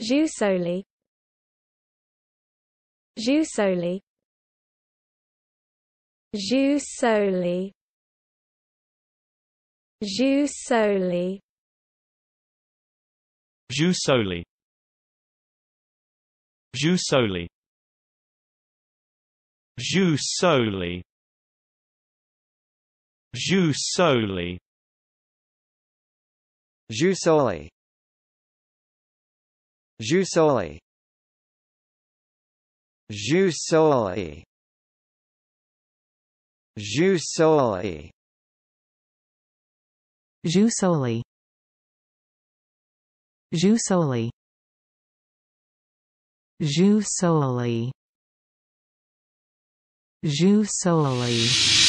soli. soli. soli. soli. soli. soli. Jusoli soli. Jusoli soli. Jusoli soli. Jusoli soli soli. soli. soli. soli. Jusoli soli. Jusoli soli. Jusoli soli.